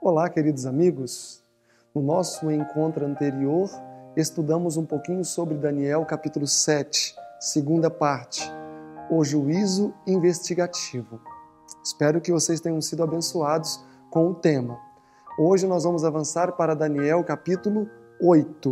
Olá, queridos amigos. No nosso encontro anterior, estudamos um pouquinho sobre Daniel, capítulo 7, segunda parte, o juízo investigativo. Espero que vocês tenham sido abençoados com o tema. Hoje nós vamos avançar para Daniel, capítulo 8,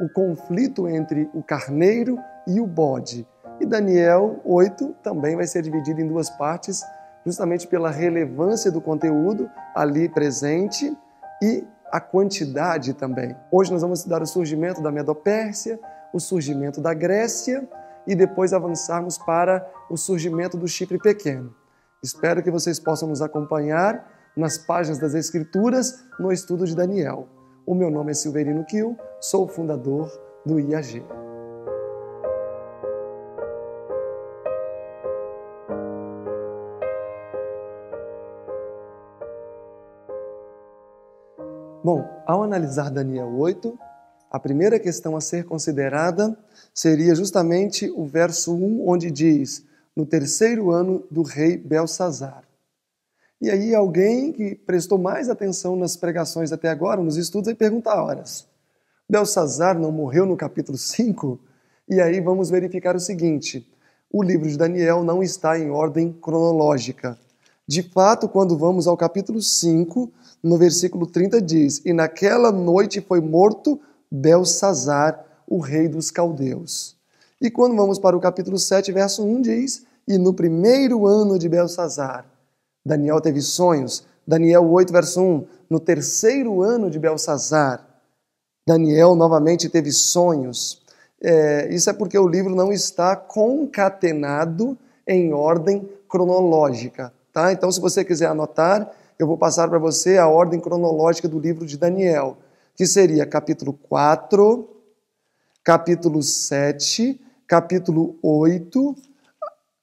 o conflito entre o carneiro e o bode. E Daniel 8 também vai ser dividido em duas partes, justamente pela relevância do conteúdo ali presente e a quantidade também. Hoje nós vamos estudar o surgimento da Medopérsia, o surgimento da Grécia e depois avançarmos para o surgimento do Chipre Pequeno. Espero que vocês possam nos acompanhar nas páginas das Escrituras no estudo de Daniel. O meu nome é Silverino Kiel, sou o fundador do IAG. Bom, ao analisar Daniel 8, a primeira questão a ser considerada seria justamente o verso 1, onde diz: No terceiro ano do rei Belsazar. E aí, alguém que prestou mais atenção nas pregações até agora, nos estudos, aí pergunta a horas: Belsazar não morreu no capítulo 5? E aí vamos verificar o seguinte: o livro de Daniel não está em ordem cronológica. De fato, quando vamos ao capítulo 5, no versículo 30 diz: E naquela noite foi morto Belsazar, o rei dos caldeus. E quando vamos para o capítulo 7, verso 1 diz: E no primeiro ano de Belsazar, Daniel teve sonhos. Daniel 8, verso 1. No terceiro ano de Belsazar, Daniel novamente teve sonhos. É, isso é porque o livro não está concatenado em ordem cronológica. Tá? Então, se você quiser anotar, eu vou passar para você a ordem cronológica do livro de Daniel, que seria capítulo 4, capítulo 7, capítulo 8,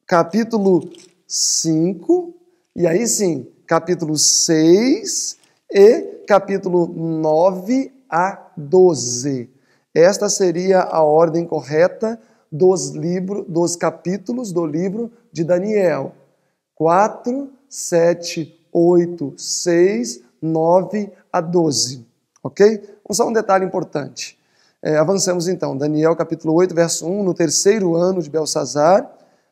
capítulo 5, e aí sim, capítulo 6 e capítulo 9 a 12. Esta seria a ordem correta dos, livro, dos capítulos do livro de Daniel. 4, 7, 8, 6, 9 a 12. Ok? Vamos Só um detalhe importante. É, avancemos então. Daniel capítulo 8, verso 1. No terceiro ano de Belsazar,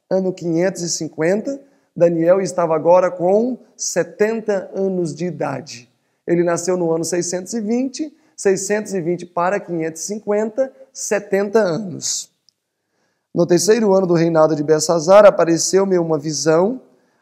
ano 550, Daniel estava agora com 70 anos de idade. Ele nasceu no ano 620, 620 para 550, 70 anos. No terceiro ano do reinado de Belsazar, apareceu-me uma visão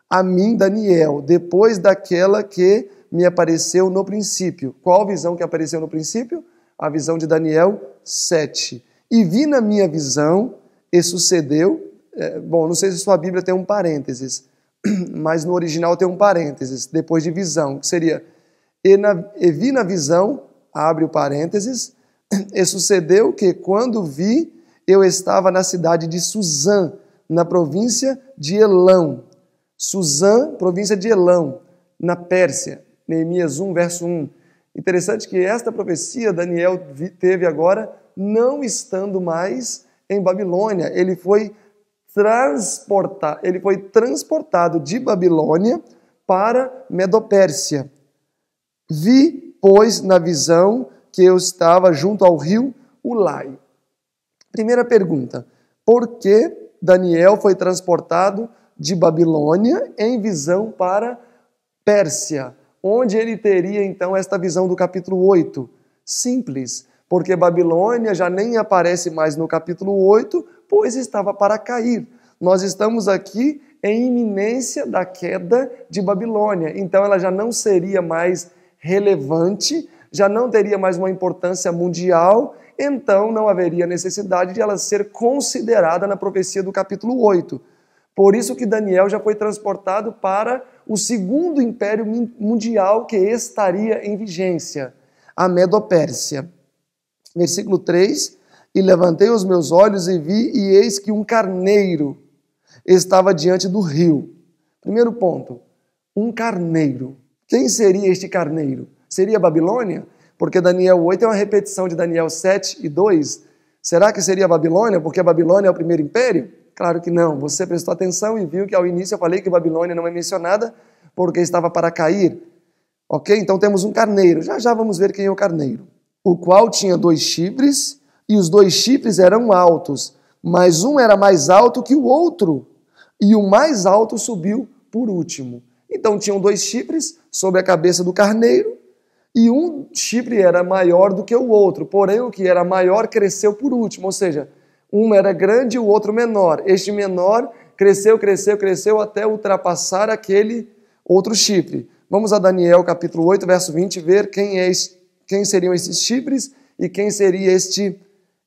a mim, Daniel, depois daquela que me apareceu no princípio. Qual visão que apareceu no princípio? A visão de Daniel 7. E vi na minha visão, e sucedeu. É, bom, não sei se sua Bíblia tem um parênteses, mas no original tem um parênteses, depois de visão, que seria. E, na, e vi na visão, abre o parênteses, e sucedeu que quando vi, eu estava na cidade de Suzã, na província de Elão Suzã, província de Elão, na Pérsia. Neemias 1, verso 1. Interessante que esta profecia Daniel teve agora, não estando mais em Babilônia. Ele foi, transporta, ele foi transportado de Babilônia para Medopérsia. Vi, pois, na visão que eu estava junto ao rio Ulai. Primeira pergunta: por que Daniel foi transportado de Babilônia em visão para Pérsia, onde ele teria então esta visão do capítulo 8. Simples, porque Babilônia já nem aparece mais no capítulo 8, pois estava para cair. Nós estamos aqui em iminência da queda de Babilônia, então ela já não seria mais relevante, já não teria mais uma importância mundial, então não haveria necessidade de ela ser considerada na profecia do capítulo 8. Por isso que Daniel já foi transportado para o segundo império mundial que estaria em vigência, a Medopérsia. Versículo 3: E levantei os meus olhos e vi, e eis que um carneiro estava diante do rio. Primeiro ponto: um carneiro. Quem seria este carneiro? Seria a Babilônia? Porque Daniel 8 é uma repetição de Daniel 7 e 2. Será que seria a Babilônia? Porque a Babilônia é o primeiro império? Claro que não. Você prestou atenção e viu que ao início eu falei que Babilônia não é mencionada porque estava para cair. Ok? Então temos um carneiro. Já já vamos ver quem é o carneiro. O qual tinha dois chifres e os dois chifres eram altos, mas um era mais alto que o outro e o mais alto subiu por último. Então tinham dois chifres sobre a cabeça do carneiro e um chifre era maior do que o outro, porém o que era maior cresceu por último, ou seja, um era grande e o outro menor. Este menor cresceu, cresceu, cresceu até ultrapassar aquele outro chifre. Vamos a Daniel capítulo 8, verso 20, ver quem, é, quem seriam esses chifres e quem seria este,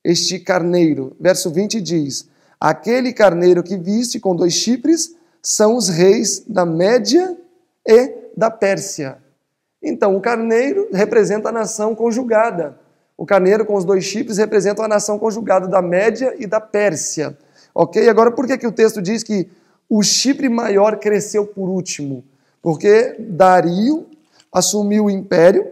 este carneiro. Verso 20 diz: Aquele carneiro que viste com dois chifres são os reis da Média e da Pérsia. Então, o carneiro representa a nação conjugada. O carneiro com os dois chifres representa a nação conjugada da Média e da Pérsia. Ok? Agora, por que, que o texto diz que o chifre maior cresceu por último? Porque Dario assumiu o império.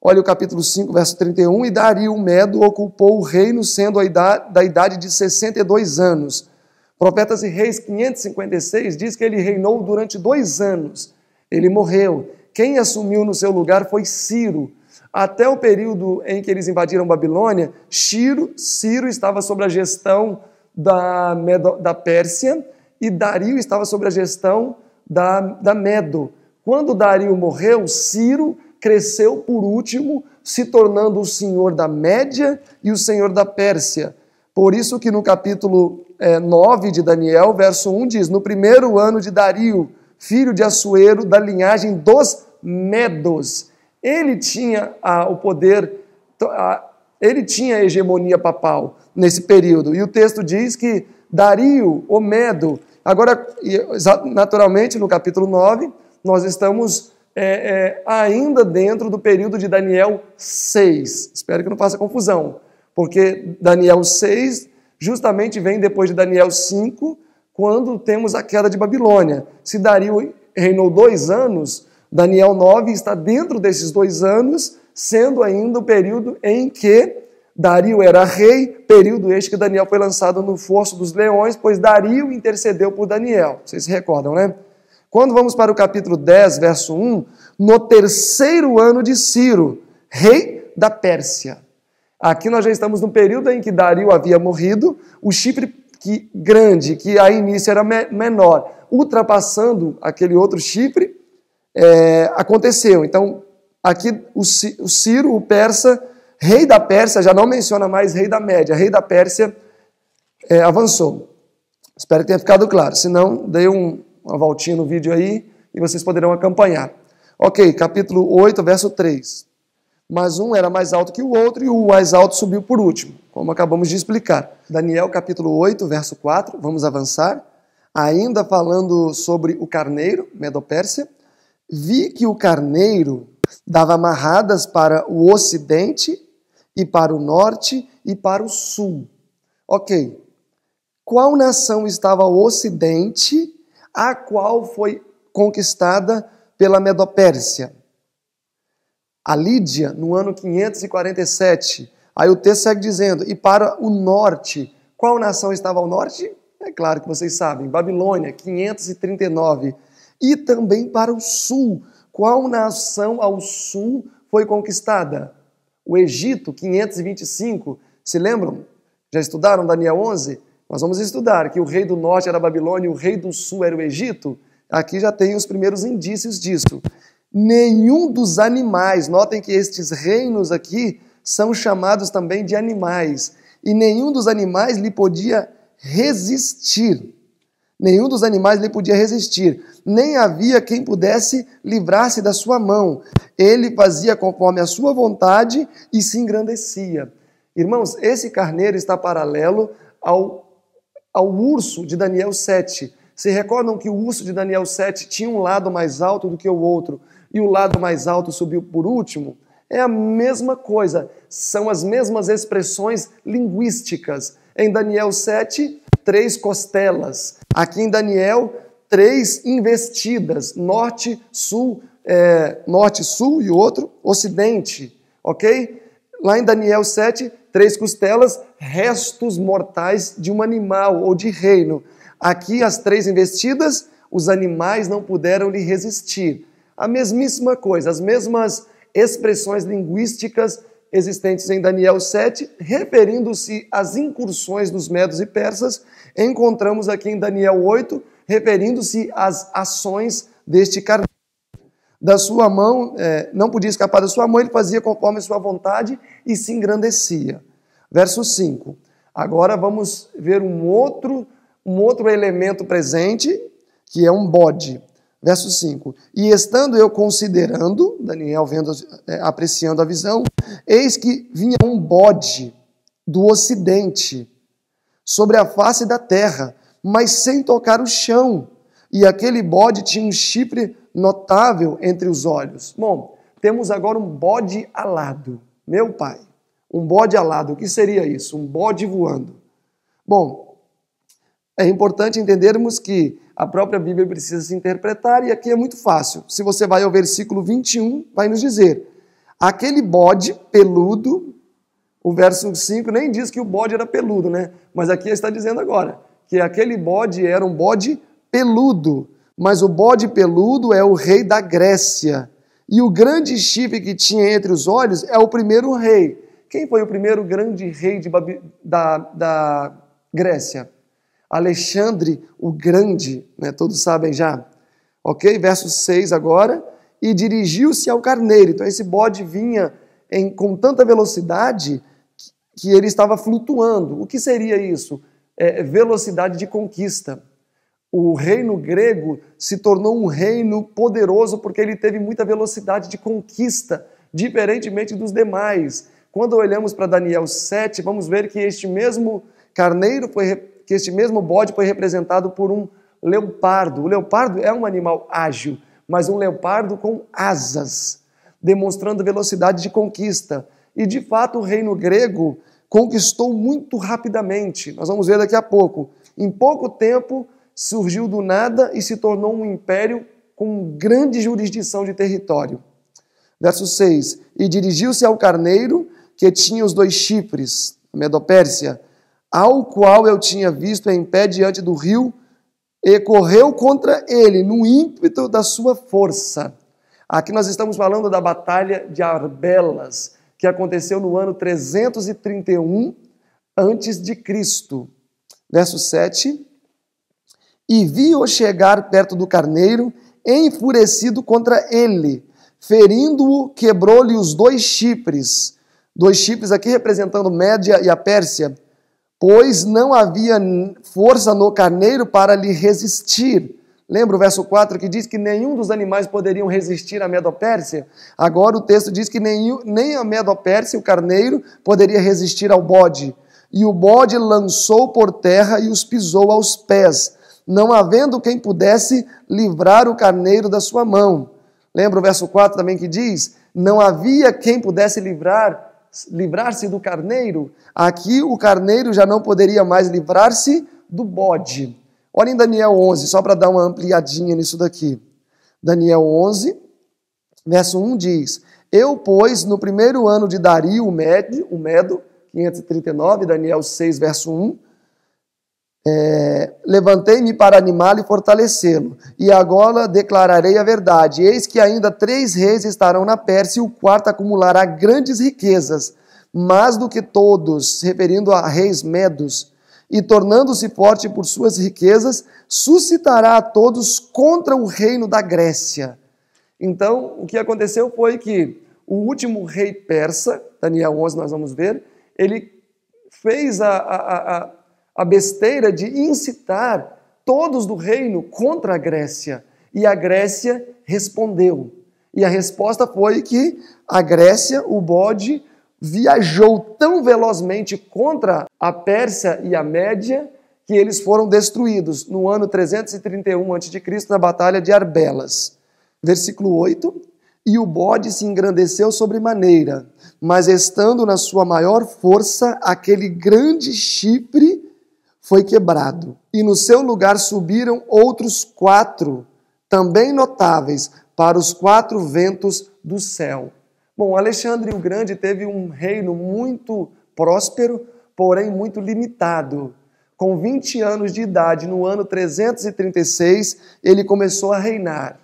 Olha o capítulo 5, verso 31. E Dario Medo ocupou o reino, sendo idade, da idade de 62 anos. Profetas e Reis 556 diz que ele reinou durante dois anos. Ele morreu. Quem assumiu no seu lugar foi Ciro, até o período em que eles invadiram Babilônia, Ciro, Ciro estava sob a gestão da, Medo, da Pérsia e Dario estava sob a gestão da, da Medo. Quando Dario morreu, Ciro cresceu por último, se tornando o senhor da Média e o senhor da Pérsia. Por isso que no capítulo é, eh, 9 de Daniel, verso 1 diz: No primeiro ano de Dario, filho de Assuero, da linhagem dos Medos, ele tinha ah, o poder, ah, ele tinha a hegemonia papal nesse período. E o texto diz que Dario, o medo. Agora, naturalmente, no capítulo 9, nós estamos é, é, ainda dentro do período de Daniel 6. Espero que não faça confusão, porque Daniel 6 justamente vem depois de Daniel 5, quando temos a queda de Babilônia. Se Dario reinou dois anos, Daniel 9 está dentro desses dois anos, sendo ainda o período em que Dario era rei, período este que Daniel foi lançado no forço dos leões, pois Dario intercedeu por Daniel. Vocês se recordam, né? Quando vamos para o capítulo 10, verso 1, no terceiro ano de Ciro, rei da Pérsia. Aqui nós já estamos no período em que Dario havia morrido, o Chipre que grande, que a início era menor, ultrapassando aquele outro Chipre, é, aconteceu. Então, aqui o Ciro, o persa, rei da Pérsia, já não menciona mais rei da Média, rei da Pérsia é, avançou. Espero que tenha ficado claro. Se não, dei um, uma voltinha no vídeo aí e vocês poderão acompanhar. Ok, capítulo 8, verso 3. Mas um era mais alto que o outro e o mais alto subiu por último, como acabamos de explicar. Daniel capítulo 8, verso 4, vamos avançar. Ainda falando sobre o carneiro, Medopérsia, vi que o carneiro dava amarradas para o ocidente e para o norte e para o sul. Ok. Qual nação estava ao ocidente, a qual foi conquistada pela Medopérsia? A Lídia, no ano 547. Aí o texto segue dizendo: e para o norte. Qual nação estava ao norte? É claro que vocês sabem: Babilônia, 539 e também para o sul. Qual nação ao sul foi conquistada? O Egito, 525. Se lembram? Já estudaram Daniel 11? Nós vamos estudar que o rei do norte era a Babilônia e o rei do sul era o Egito. Aqui já tem os primeiros indícios disso. Nenhum dos animais, notem que estes reinos aqui são chamados também de animais, e nenhum dos animais lhe podia resistir. Nenhum dos animais lhe podia resistir, nem havia quem pudesse livrar-se da sua mão. Ele fazia conforme a sua vontade e se engrandecia. Irmãos, esse carneiro está paralelo ao, ao urso de Daniel 7. Se recordam que o urso de Daniel 7 tinha um lado mais alto do que o outro e o lado mais alto subiu por último? É a mesma coisa, são as mesmas expressões linguísticas. Em Daniel 7, três costelas. Aqui em Daniel, três investidas: norte, sul, é, norte, sul e outro ocidente. Ok? Lá em Daniel 7, três costelas, restos mortais de um animal ou de reino. Aqui, as três investidas, os animais não puderam lhe resistir. A mesmíssima coisa, as mesmas expressões linguísticas existentes em Daniel 7, referindo-se às incursões dos medos e persas, encontramos aqui em Daniel 8, referindo-se às ações deste carnal. Da sua mão, é, não podia escapar da sua mão, ele fazia conforme sua vontade e se engrandecia. Verso 5. Agora vamos ver um outro, um outro elemento presente, que é um bode. Verso 5: E estando eu considerando, Daniel vendo, é, apreciando a visão, eis que vinha um bode do ocidente sobre a face da terra, mas sem tocar o chão. E aquele bode tinha um chifre notável entre os olhos. Bom, temos agora um bode alado. Meu pai, um bode alado, o que seria isso? Um bode voando. Bom, é importante entendermos que a própria Bíblia precisa se interpretar, e aqui é muito fácil. Se você vai ao versículo 21, vai nos dizer: aquele bode peludo, o verso 5 nem diz que o bode era peludo, né? Mas aqui está dizendo agora que aquele bode era um bode peludo, mas o bode peludo é o rei da Grécia. E o grande chifre que tinha entre os olhos é o primeiro rei. Quem foi o primeiro grande rei Babi... da, da Grécia? Alexandre o Grande, né? todos sabem já. Ok? Verso 6 agora. E dirigiu-se ao carneiro. Então esse bode vinha em, com tanta velocidade que ele estava flutuando. O que seria isso? É, velocidade de conquista. O reino grego se tornou um reino poderoso porque ele teve muita velocidade de conquista, diferentemente dos demais. Quando olhamos para Daniel 7, vamos ver que este mesmo carneiro foi que este mesmo bode foi representado por um leopardo. O leopardo é um animal ágil, mas um leopardo com asas, demonstrando velocidade de conquista. E de fato o reino grego conquistou muito rapidamente. Nós vamos ver daqui a pouco. Em pouco tempo surgiu do nada e se tornou um império com grande jurisdição de território. Verso 6: E dirigiu-se ao carneiro que tinha os dois chifres, Medopérsia, ao qual eu tinha visto em pé diante do rio, e correu contra ele no ímpeto da sua força. Aqui nós estamos falando da Batalha de Arbelas, que aconteceu no ano 331 antes de Cristo. Verso 7. E vi-o chegar perto do carneiro, enfurecido contra ele. Ferindo-o, quebrou-lhe os dois chifres. Dois chifres aqui representando Média e a Pérsia pois não havia força no carneiro para lhe resistir. Lembra o verso 4 que diz que nenhum dos animais poderiam resistir à medopérsia? Agora o texto diz que nem, nem a medopérsia, o carneiro, poderia resistir ao bode. E o bode lançou por terra e os pisou aos pés, não havendo quem pudesse livrar o carneiro da sua mão. Lembra o verso 4 também que diz: Não havia quem pudesse livrar livrar-se do carneiro, aqui o carneiro já não poderia mais livrar-se do bode. Olha em Daniel 11, só para dar uma ampliadinha nisso daqui. Daniel 11, verso 1 diz: Eu, pois, no primeiro ano de Dario o Medo, 539, Daniel 6, verso 1, é, Levantei-me para animá-lo e fortalecê-lo, e agora declararei a verdade. Eis que ainda três reis estarão na Pérsia, e o quarto acumulará grandes riquezas, mais do que todos, referindo a reis medos. E tornando-se forte por suas riquezas, suscitará a todos contra o reino da Grécia. Então, o que aconteceu foi que o último rei persa, Daniel 11, nós vamos ver, ele fez a, a, a a besteira de incitar todos do reino contra a Grécia. E a Grécia respondeu. E a resposta foi que a Grécia, o bode, viajou tão velozmente contra a Pérsia e a Média que eles foram destruídos no ano 331 a.C., na Batalha de Arbelas. Versículo 8. E o bode se engrandeceu sobremaneira, mas estando na sua maior força, aquele grande Chipre foi quebrado, e no seu lugar subiram outros quatro, também notáveis, para os quatro ventos do céu. Bom, Alexandre o Grande teve um reino muito próspero, porém muito limitado. Com 20 anos de idade, no ano 336, ele começou a reinar.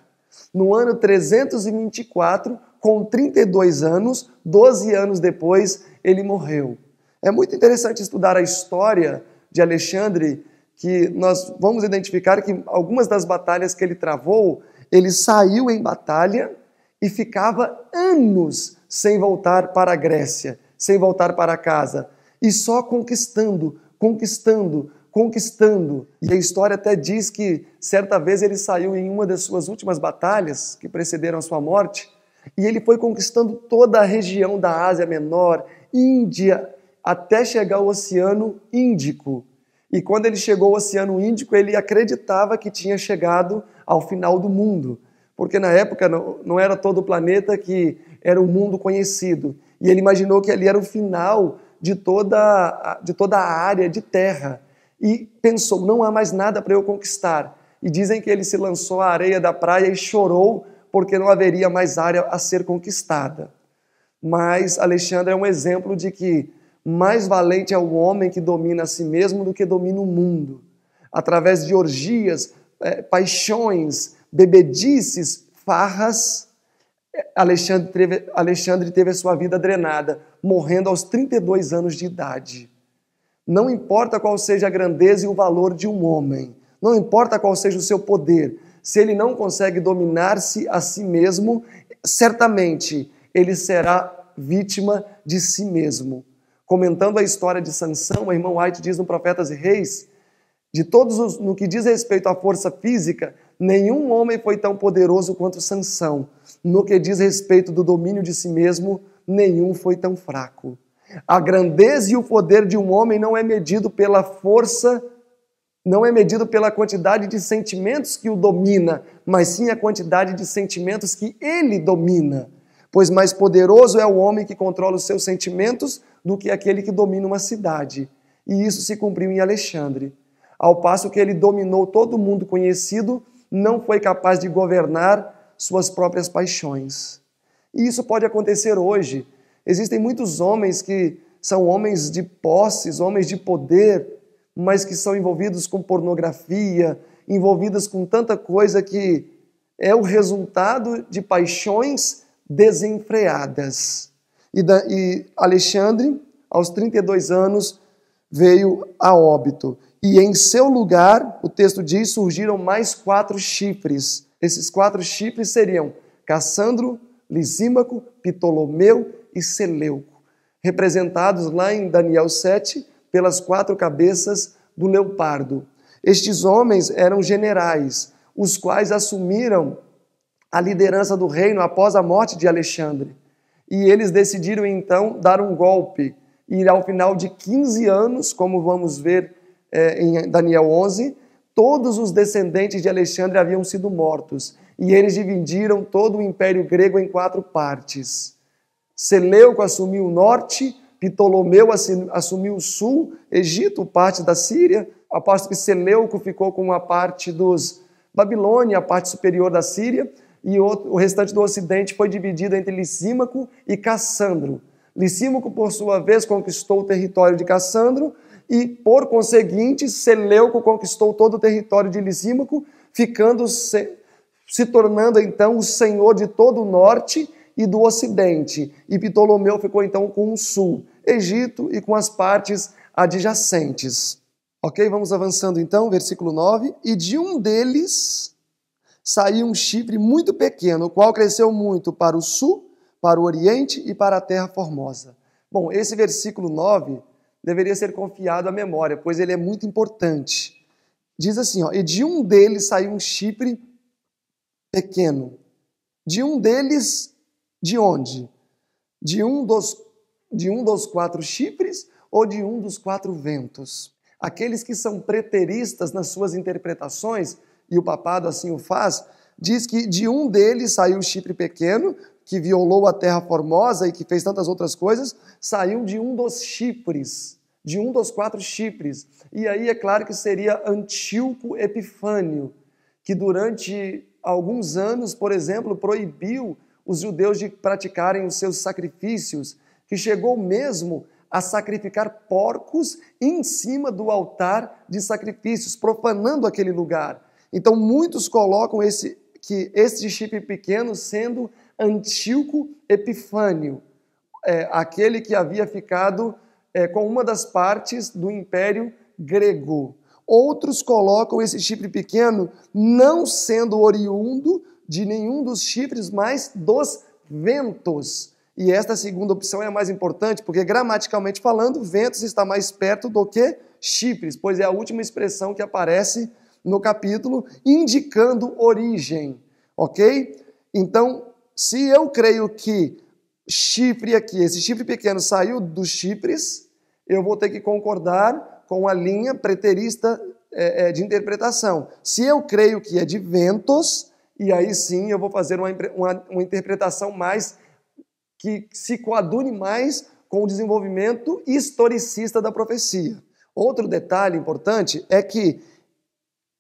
No ano 324, com 32 anos, 12 anos depois, ele morreu. É muito interessante estudar a história de Alexandre, que nós vamos identificar que algumas das batalhas que ele travou, ele saiu em batalha e ficava anos sem voltar para a Grécia, sem voltar para casa, e só conquistando, conquistando, conquistando. E a história até diz que certa vez ele saiu em uma das suas últimas batalhas que precederam a sua morte, e ele foi conquistando toda a região da Ásia Menor, Índia, até chegar ao Oceano Índico. E quando ele chegou ao Oceano Índico, ele acreditava que tinha chegado ao final do mundo, porque na época não era todo o planeta que era o mundo conhecido. E ele imaginou que ali era o final de toda, de toda a área de terra. E pensou: não há mais nada para eu conquistar. E dizem que ele se lançou à areia da praia e chorou porque não haveria mais área a ser conquistada. Mas Alexandre é um exemplo de que mais valente é o homem que domina a si mesmo do que domina o mundo. Através de orgias, é, paixões, bebedices, farras, é, Alexandre teve, Alexandre teve a sua vida drenada, morrendo aos 32 anos de idade. Não importa qual seja a grandeza e o valor de um homem, não importa qual seja o seu poder, se ele não consegue dominar-se a si mesmo, certamente ele será vítima de si mesmo comentando a história de Sansão, o irmão White diz no Profetas e Reis, de todos os, no que diz respeito à força física, nenhum homem foi tão poderoso quanto Sansão. No que diz respeito do domínio de si mesmo, nenhum foi tão fraco. A grandeza e o poder de um homem não é medido pela força, não é medido pela quantidade de sentimentos que o domina, mas sim a quantidade de sentimentos que ele domina pois mais poderoso é o homem que controla os seus sentimentos do que aquele que domina uma cidade. E isso se cumpriu em Alexandre. Ao passo que ele dominou todo mundo conhecido, não foi capaz de governar suas próprias paixões. E isso pode acontecer hoje. Existem muitos homens que são homens de posses, homens de poder, mas que são envolvidos com pornografia, envolvidas com tanta coisa que é o resultado de paixões desenfreadas. E, da, e Alexandre, aos 32 anos, veio a óbito. E em seu lugar, o texto diz, surgiram mais quatro chifres. Esses quatro chifres seriam Cassandro, Lisímaco, Ptolomeu e Seleuco, representados lá em Daniel 7 pelas quatro cabeças do leopardo. Estes homens eram generais, os quais assumiram a liderança do reino após a morte de Alexandre. E eles decidiram então dar um golpe. E ao final de 15 anos, como vamos ver é, em Daniel 11, todos os descendentes de Alexandre haviam sido mortos. E eles dividiram todo o império grego em quatro partes. Seleuco assumiu o norte, Ptolomeu assumiu o sul, Egito, parte da Síria. Aposto que Seleuco ficou com a parte dos Babilônia, a parte superior da Síria e outro, o restante do Ocidente foi dividido entre Licímaco e Cassandro. Licímaco, por sua vez, conquistou o território de Cassandro e, por conseguinte, Seleuco conquistou todo o território de Licímaco, ficando se, se, tornando então o senhor de todo o norte e do ocidente. E Ptolomeu ficou então com o sul, Egito e com as partes adjacentes. Ok, vamos avançando então, versículo 9. E de um deles, saiu um chifre muito pequeno, o qual cresceu muito para o sul, para o oriente e para a terra formosa. Bom, esse versículo 9 deveria ser confiado à memória, pois ele é muito importante. Diz assim, ó, e de um deles saiu um chifre pequeno. De um deles, de onde? De um dos, de um dos quatro chifres ou de um dos quatro ventos? Aqueles que são preteristas nas suas interpretações e o papado assim o faz, diz que de um deles saiu o Chipre pequeno, que violou a terra formosa e que fez tantas outras coisas, saiu de um dos chifres, de um dos quatro chifres. E aí é claro que seria Antíoco Epifânio, que durante alguns anos, por exemplo, proibiu os judeus de praticarem os seus sacrifícios, que chegou mesmo a sacrificar porcos em cima do altar de sacrifícios, profanando aquele lugar. Então muitos colocam esse que este chip pequeno sendo Antíoco Epifânio, é, aquele que havia ficado é, com uma das partes do Império Grego. Outros colocam esse Chipre pequeno não sendo oriundo de nenhum dos Chipres, mas dos ventos. E esta segunda opção é a mais importante, porque gramaticalmente falando, ventos está mais perto do que chifres, pois é a última expressão que aparece no capítulo, indicando origem, ok? Então, se eu creio que Chipre aqui, esse Chipre pequeno saiu dos Chipres, eu vou ter que concordar com a linha preterista é, é, de interpretação. Se eu creio que é de ventos, e aí sim eu vou fazer uma, uma, uma interpretação mais que se coadune mais com o desenvolvimento historicista da profecia. Outro detalhe importante é que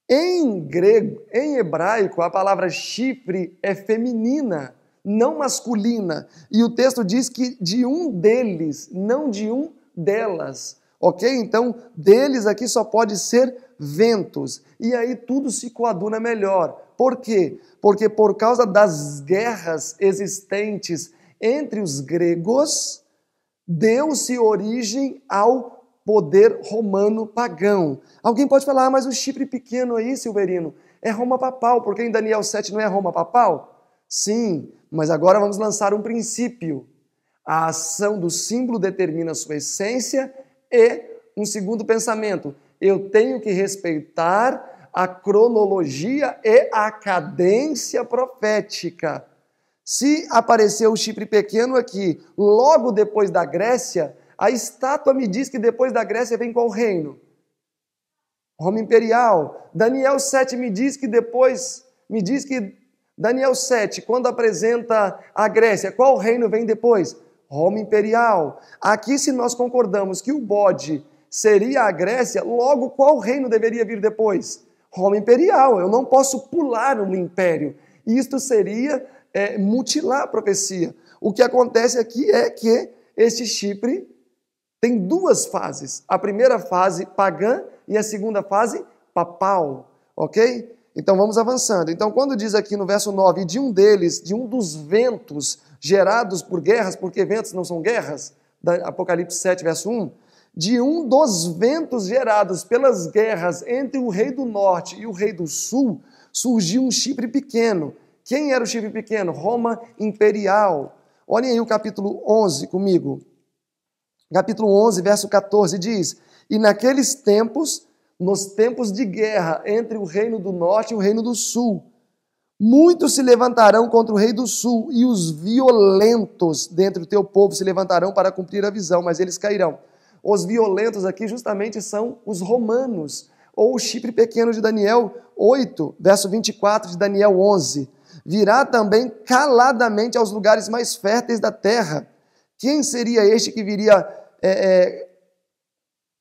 em grego, em hebraico, a palavra chifre é feminina, não masculina. E o texto diz que de um deles, não de um delas. Ok? Então, deles aqui só pode ser ventos. E aí tudo se coaduna melhor. Por quê? Porque por causa das guerras existentes entre os gregos, deu-se origem ao poder romano pagão. Alguém pode falar, ah, mas o Chipre pequeno aí, Silverino, é Roma papal, porque em Daniel 7 não é Roma papal? Sim, mas agora vamos lançar um princípio. A ação do símbolo determina a sua essência e um segundo pensamento. Eu tenho que respeitar a cronologia e a cadência profética. Se apareceu o Chipre pequeno aqui logo depois da Grécia, a estátua me diz que depois da Grécia vem qual reino? Roma imperial. Daniel 7 me diz que depois, me diz que Daniel 7, quando apresenta a Grécia, qual reino vem depois? Roma imperial. Aqui, se nós concordamos que o bode seria a Grécia, logo qual reino deveria vir depois? Roma imperial. Eu não posso pular um império. Isto seria é, mutilar a profecia. O que acontece aqui é que este Chipre tem duas fases. A primeira fase pagã e a segunda fase papal, ok? Então vamos avançando. Então, quando diz aqui no verso 9, de um deles, de um dos ventos gerados por guerras, porque ventos não são guerras, Apocalipse 7, verso 1, de um dos ventos gerados pelas guerras entre o rei do norte e o rei do sul, surgiu um chifre pequeno. Quem era o chifre pequeno? Roma imperial. Olhem aí o capítulo 11 comigo capítulo 11, verso 14 diz: E naqueles tempos, nos tempos de guerra entre o reino do norte e o reino do sul, muitos se levantarão contra o rei do sul, e os violentos dentre o teu povo se levantarão para cumprir a visão, mas eles cairão. Os violentos aqui justamente são os romanos, ou o Chipre pequeno de Daniel 8, verso 24 de Daniel 11. Virá também caladamente aos lugares mais férteis da terra quem seria este que viria é, é,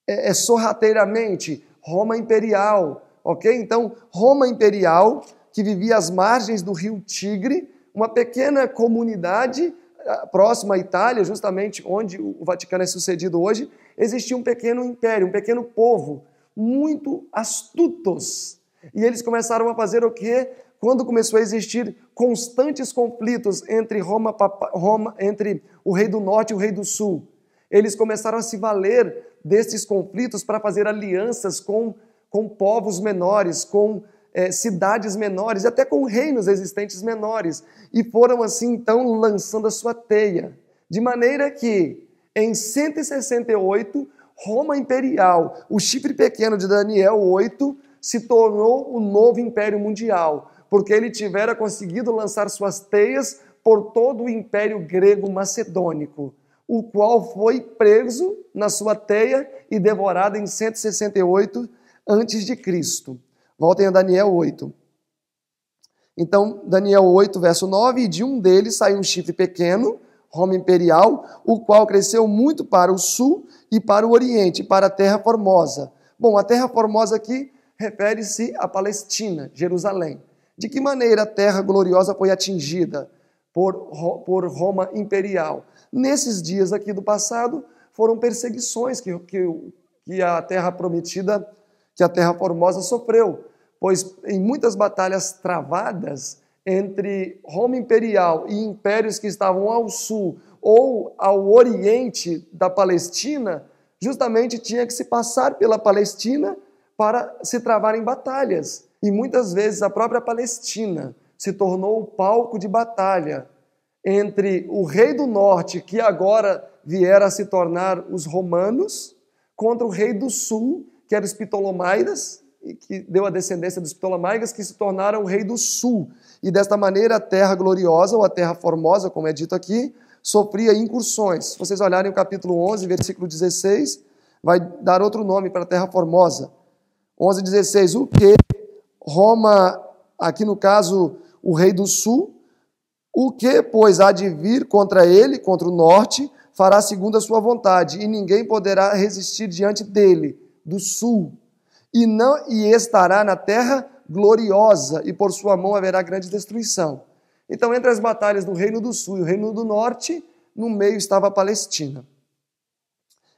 é, é, sorrateiramente? Roma Imperial, ok? Então, Roma Imperial, que vivia às margens do rio Tigre, uma pequena comunidade ah, próxima à Itália, justamente onde o Vaticano é sucedido hoje, existia um pequeno império, um pequeno povo, muito astutos. E eles começaram a fazer o quê? quando começou a existir constantes conflitos entre Roma, Papa, Roma, entre o rei do norte e o rei do sul. Eles começaram a se valer desses conflitos para fazer alianças com, com povos menores, com é, cidades menores, e até com reinos existentes menores. E foram assim, então, lançando a sua teia. De maneira que, em 168, Roma Imperial, o chifre pequeno de Daniel 8, se tornou o novo império mundial porque ele tivera conseguido lançar suas teias por todo o império grego macedônico, o qual foi preso na sua teia e devorado em 168 antes de Cristo. Voltem a Daniel 8. Então, Daniel 8, verso 9, e de um deles saiu um chifre pequeno, Roma imperial, o qual cresceu muito para o sul e para o oriente, para a terra formosa. Bom, a terra formosa aqui refere-se à Palestina, Jerusalém. De que maneira a terra gloriosa foi atingida por, por Roma imperial? Nesses dias aqui do passado, foram perseguições que, que, que a terra prometida, que a terra formosa sofreu, pois em muitas batalhas travadas entre Roma imperial e impérios que estavam ao sul ou ao oriente da Palestina, justamente tinha que se passar pela Palestina para se travar em batalhas e muitas vezes a própria Palestina se tornou o palco de batalha entre o rei do norte, que agora viera a se tornar os romanos, contra o rei do sul, que era os Ptolomaidas, que deu a descendência dos Ptolomaidas, que se tornaram o rei do sul. E desta maneira a terra gloriosa, ou a terra formosa, como é dito aqui, sofria incursões. Se vocês olharem o capítulo 11, versículo 16, vai dar outro nome para a terra formosa. 11, 16, o que Roma, aqui no caso, o rei do sul, o que, pois, há de vir contra ele, contra o norte, fará segundo a sua vontade, e ninguém poderá resistir diante dele, do sul. E não e estará na terra gloriosa, e por sua mão haverá grande destruição. Então, entre as batalhas do reino do sul e o reino do norte, no meio estava a Palestina.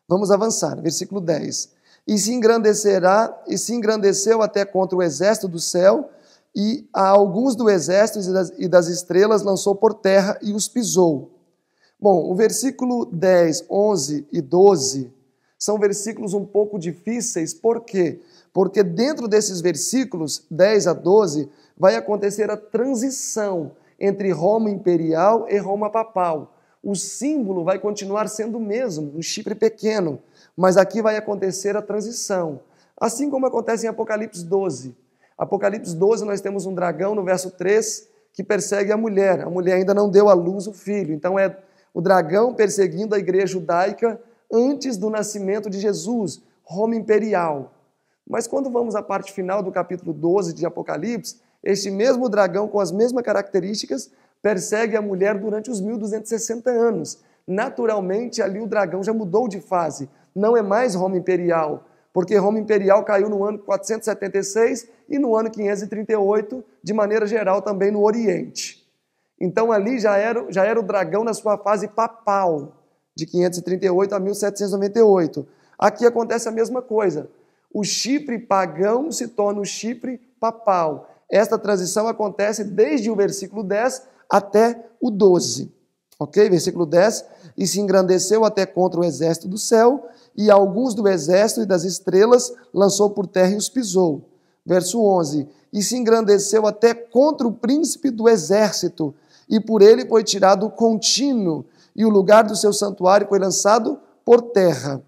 Vamos avançar, versículo 10 e se engrandecerá e se engrandeceu até contra o exército do céu e a alguns do exército e das, e das estrelas lançou por terra e os pisou. Bom, o versículo 10, 11 e 12 são versículos um pouco difíceis, por quê? Porque dentro desses versículos 10 a 12 vai acontecer a transição entre Roma imperial e Roma papal o símbolo vai continuar sendo o mesmo, um chifre pequeno, mas aqui vai acontecer a transição. Assim como acontece em Apocalipse 12. Apocalipse 12, nós temos um dragão no verso 3 que persegue a mulher. A mulher ainda não deu à luz o filho. Então é o dragão perseguindo a igreja judaica antes do nascimento de Jesus, Roma imperial. Mas quando vamos à parte final do capítulo 12 de Apocalipse, este mesmo dragão com as mesmas características persegue a mulher durante os 1260 anos. Naturalmente, ali o dragão já mudou de fase, não é mais Roma imperial, porque Roma imperial caiu no ano 476 e no ano 538, de maneira geral também no Oriente. Então ali já era, já era o dragão na sua fase papal, de 538 a 1798. Aqui acontece a mesma coisa. O Chipre pagão se torna o Chipre papal. Esta transição acontece desde o versículo 10 até o 12. Ok? Versículo 10. E se engrandeceu até contra o exército do céu, e alguns do exército e das estrelas lançou por terra e os pisou. Verso 11. E se engrandeceu até contra o príncipe do exército, e por ele foi tirado o contínuo, e o lugar do seu santuário foi lançado por terra.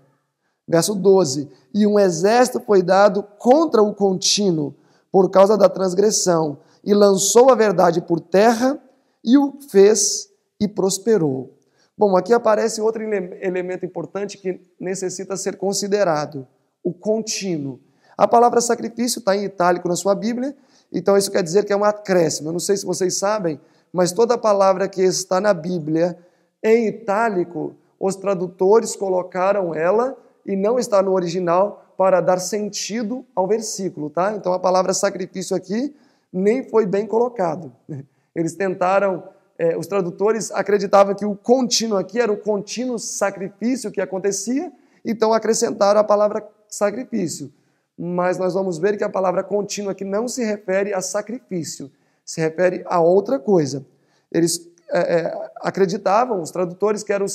Verso 12: E um exército foi dado contra o contínuo, por causa da transgressão, e lançou a verdade por terra, e o fez e prosperou. Bom, aqui aparece outro elemento importante que necessita ser considerado: o contínuo. A palavra sacrifício está em itálico na sua Bíblia, então isso quer dizer que é um acréscimo. Eu não sei se vocês sabem, mas toda palavra que está na Bíblia em itálico, os tradutores colocaram ela e não está no original para dar sentido ao versículo, tá? Então a palavra sacrifício aqui nem foi bem colocado. Eles tentaram, é, os tradutores acreditavam que o contínuo aqui era o contínuo sacrifício que acontecia, então acrescentaram a palavra sacrifício. Mas nós vamos ver que a palavra contínua aqui não se refere a sacrifício, se refere a outra coisa. Eles é, é, acreditavam, os tradutores, que era o,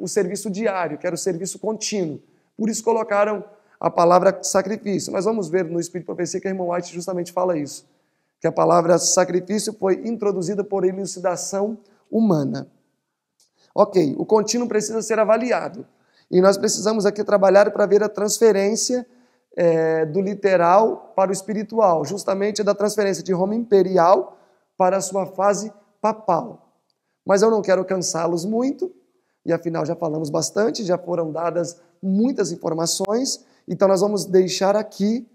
o, serviço diário, que era o serviço contínuo. Por isso colocaram a palavra sacrifício. Mas vamos ver no Espírito Profecia que a irmã White justamente fala isso que a palavra sacrifício foi introduzida por elucidação humana. Ok, o contínuo precisa ser avaliado. E nós precisamos aqui trabalhar para ver a transferência é, do literal para o espiritual, justamente da transferência de Roma imperial para a sua fase papal. Mas eu não quero cansá-los muito, e afinal já falamos bastante, já foram dadas muitas informações, então nós vamos deixar aqui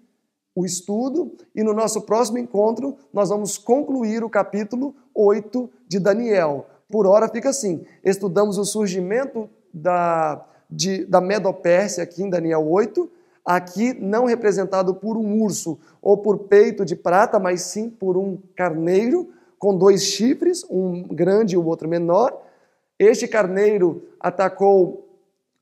o estudo e no nosso próximo encontro nós vamos concluir o capítulo 8 de Daniel. Por hora fica assim: estudamos o surgimento da, de, da Medopérsia aqui em Daniel 8, aqui não representado por um urso ou por peito de prata, mas sim por um carneiro com dois chifres, um grande e o outro menor. Este carneiro atacou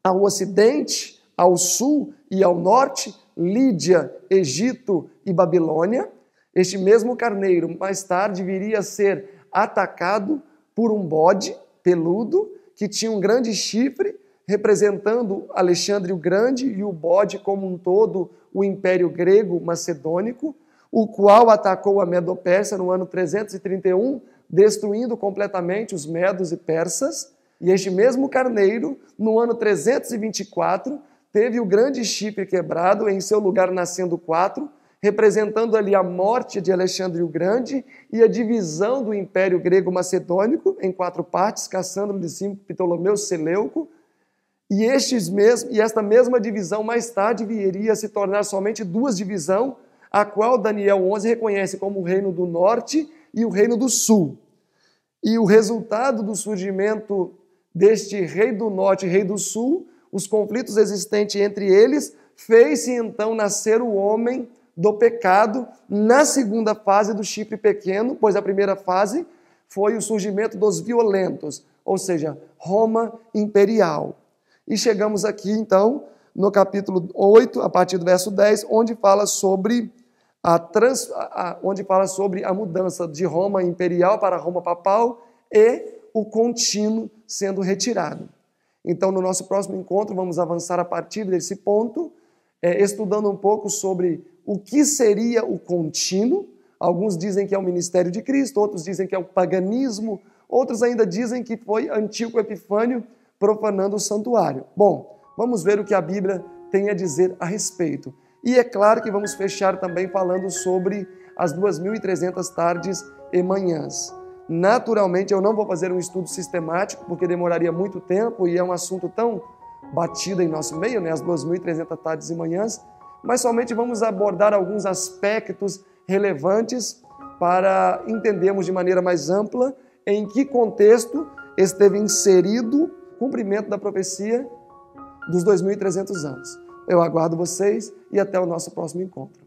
ao ocidente, ao sul e ao norte, Lídia, Egito e Babilônia. Este mesmo carneiro mais tarde viria a ser atacado por um bode peludo que tinha um grande chifre, representando Alexandre o Grande e o bode como um todo, o Império Grego Macedônico, o qual atacou a Medo-Pérsia no ano 331, destruindo completamente os medos e persas. E este mesmo carneiro, no ano 324, teve o grande chifre quebrado, em seu lugar nascendo quatro, representando ali a morte de Alexandre o Grande e a divisão do Império Grego Macedônico em quatro partes, Cassandro, Licínio, Ptolomeu, Seleuco. E, estes mesmo e esta mesma divisão mais tarde viria a se tornar somente duas divisões, a qual Daniel 11 reconhece como o Reino do Norte e o Reino do Sul. E o resultado do surgimento deste Rei do Norte e Rei do Sul os conflitos existentes entre eles, fez-se então nascer o homem do pecado na segunda fase do chifre pequeno, pois a primeira fase foi o surgimento dos violentos, ou seja, Roma imperial. E chegamos aqui então no capítulo 8, a partir do verso 10, onde fala sobre a, trans, a, onde fala sobre a mudança de Roma imperial para Roma papal e o contínuo sendo retirado. Então, no nosso próximo encontro, vamos avançar a partir desse ponto, é, estudando um pouco sobre o que seria o contínuo. Alguns dizem que é o ministério de Cristo, outros dizem que é o paganismo, outros ainda dizem que foi Antíoco Epifânio profanando o santuário. Bom, vamos ver o que a Bíblia tem a dizer a respeito. E é claro que vamos fechar também falando sobre as 2.300 tardes e manhãs. Naturalmente, eu não vou fazer um estudo sistemático, porque demoraria muito tempo e é um assunto tão batido em nosso meio, né? as 2.300 tardes e manhãs, mas somente vamos abordar alguns aspectos relevantes para entendermos de maneira mais ampla em que contexto esteve inserido o cumprimento da profecia dos 2.300 anos. Eu aguardo vocês e até o nosso próximo encontro.